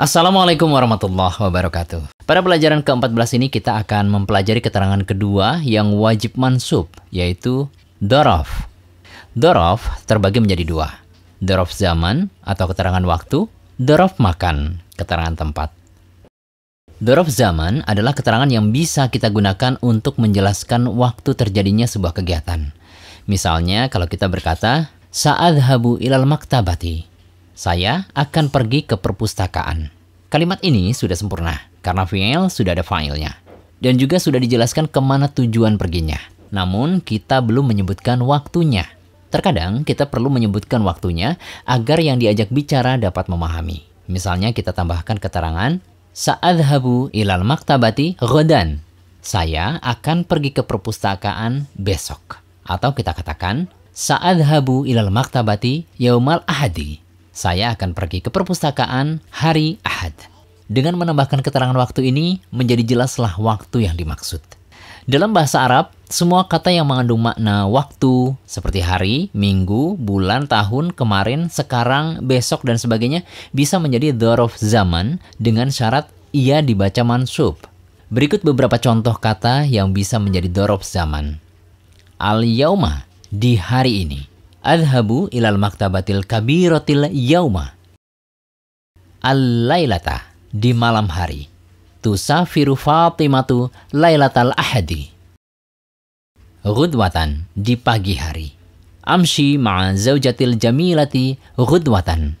Assalamualaikum warahmatullahi wabarakatuh. Pada pelajaran ke-14 ini kita akan mempelajari keterangan kedua yang wajib mansub, yaitu dorof. Dorof terbagi menjadi dua. Dorof zaman atau keterangan waktu, dorof makan, keterangan tempat. Dorof zaman adalah keterangan yang bisa kita gunakan untuk menjelaskan waktu terjadinya sebuah kegiatan. Misalnya kalau kita berkata, Sa'adhabu ilal maktabati. Saya akan pergi ke perpustakaan. Kalimat ini sudah sempurna, karena file sudah ada filenya. Dan juga sudah dijelaskan kemana tujuan perginya. Namun, kita belum menyebutkan waktunya. Terkadang, kita perlu menyebutkan waktunya agar yang diajak bicara dapat memahami. Misalnya kita tambahkan keterangan, habu ilal maktabati ghodan. Saya akan pergi ke perpustakaan besok. Atau kita katakan, habu ilal maktabati yaumal ahadi. Saya akan pergi ke perpustakaan hari Ahad. Dengan menambahkan keterangan waktu ini, menjadi jelaslah waktu yang dimaksud. Dalam bahasa Arab, semua kata yang mengandung makna waktu, seperti hari, minggu, bulan, tahun, kemarin, sekarang, besok, dan sebagainya, bisa menjadi dorof zaman dengan syarat ia dibaca mansub. Berikut beberapa contoh kata yang bisa menjadi dorof zaman. Al-yauma, di hari ini. Adhabu ilal maktabatil kabirotil yauma. Al-lailata, di malam hari. Tusafiru Fatimatu lailatal ahadi. Ghudwatan, di pagi hari. Amshi ma'a zaujatil jamilati ghudwatan.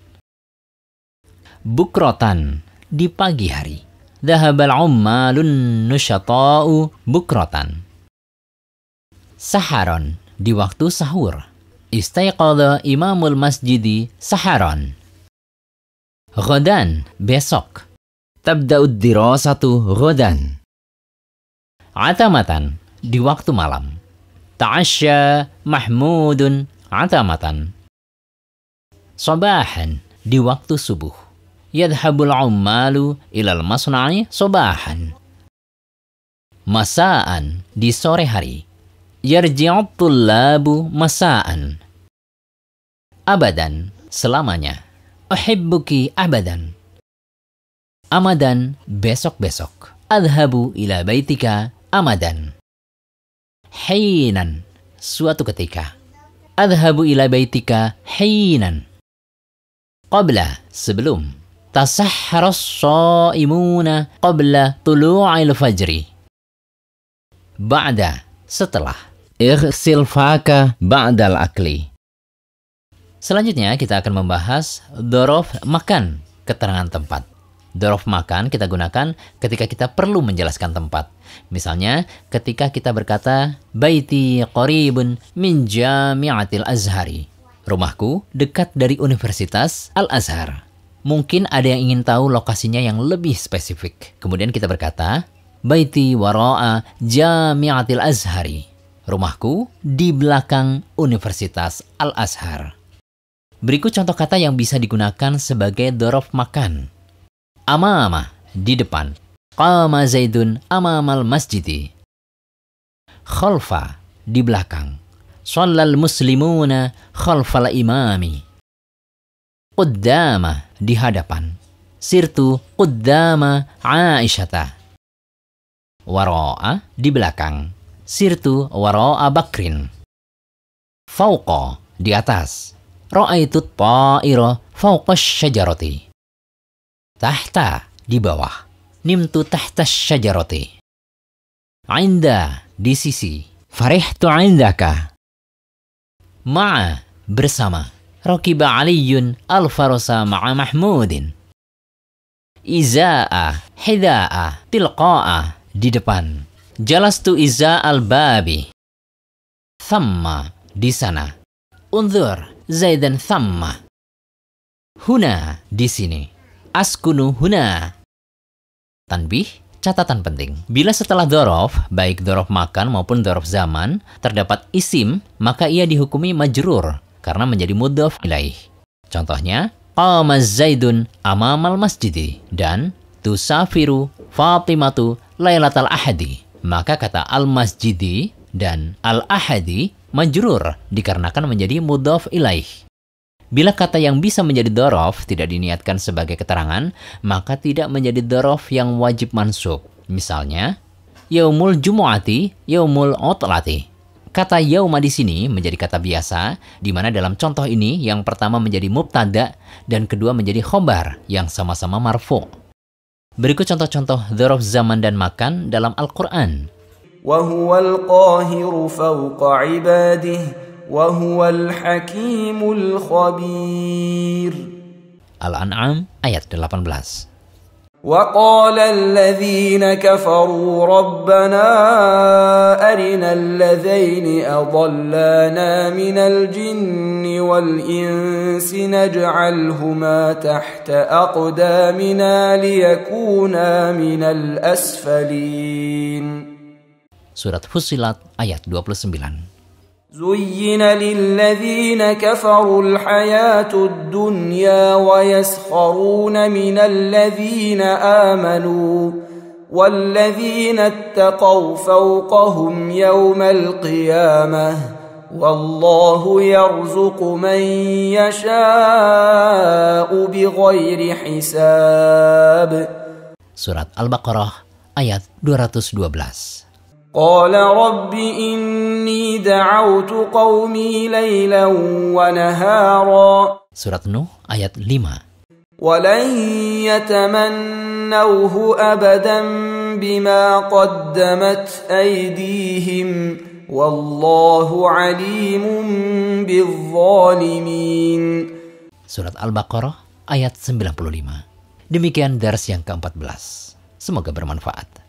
Bukrotan, di pagi hari. Dahabal ummalun nusyata'u bukrotan. Saharon, di waktu sahur istayqadha imamul masjidi saharan. Ghadan, besok. Tabda'ud dirasatu ghadan. Atamatan, di waktu malam. Ta'asya mahmudun atamatan. Sobahan, di waktu subuh. Yadhabul ummalu ilal masna'i sobahan. Masaan, di sore hari. Yarji'ut tullabu masaan. Abadan, selamanya. Uhibbuki abadan. Amadan, besok-besok. Adhabu ila baitika amadan. Hinan, suatu ketika. Adhabu ila baitika hinan. Qabla, sebelum. Tasahharas sa'imuna qabla tulu'il fajri. Ba'da, setelah faka ba'dal akli. Selanjutnya kita akan membahas dorof makan, keterangan tempat. Dorof makan kita gunakan ketika kita perlu menjelaskan tempat. Misalnya ketika kita berkata baiti qoribun min jami'atil azhari. Rumahku dekat dari Universitas Al-Azhar. Mungkin ada yang ingin tahu lokasinya yang lebih spesifik. Kemudian kita berkata, Baiti waroa jami'atil azhari rumahku di belakang Universitas Al-Azhar. Berikut contoh kata yang bisa digunakan sebagai dorof makan. Amama, di depan. Qama Zaidun amamal masjidi. Khalfa, di belakang. Shallal muslimuna khalfal imami. Quddama, di hadapan. Sirtu Quddama Aisyata. Waro'a, di belakang. Sirtu waro abakrin, Fauqa, di atas. Ra'aitut poiro fauqa syajaroti. Tahta, di bawah. Nimtu tahta syajaroti. ainda di sisi. Farihtu indaka. Ma'a, bersama. Rokiba Aliyun al-Farosa ma'a Mahmudin. Iza'a, hida'a, tilqa'a, di depan. Jelas Jalastu Iza al-Babi. Thamma, di sana. Unzur, Zaidan Thamma. Huna, di sini. Askunu huna. Tanbih, catatan penting. Bila setelah dorof, baik dorof makan maupun dorof zaman, terdapat isim, maka ia dihukumi majrur, karena menjadi mudhof ilaih. Contohnya, Qama Zaidun amamal masjidi dan Tusafiru Fatimatu Lailatal Ahadi. Maka kata al-masjidi dan al-ahadi majrur dikarenakan menjadi mudhaf ilaih. Bila kata yang bisa menjadi dorof tidak diniatkan sebagai keterangan, maka tidak menjadi dorof yang wajib mansub. Misalnya, yaumul jumu'ati, yaumul otlati. Kata yauma di sini menjadi kata biasa, di mana dalam contoh ini yang pertama menjadi mubtada dan kedua menjadi khobar yang sama-sama marfu. Berikut contoh-contoh dzaraf zaman dan makan dalam Al-Qur'an. Al-An'am ayat 18. وقال الذين كفروا ربنا أرنا الذين أضلانا من الجن والإنس نجعلهما تحت أقدامنا ليكونا من الأسفلين سورة فصلت آيات 29 زين للذين كفروا الحياة الدنيا ويسخرون من الذين آمنوا والذين اتقوا فوقهم يوم القيامة والله يرزق من يشاء بغير حساب سورة البقرة آيات 212 قال رب إني دعوت قومي ليلا ونهارا سورة نوح آية 5 ولن يتمنوه أبدا بما قدمت أيديهم والله عليم بالظالمين سورة البقرة آية 95 Demikian dars yang ke-14 Semoga bermanfaat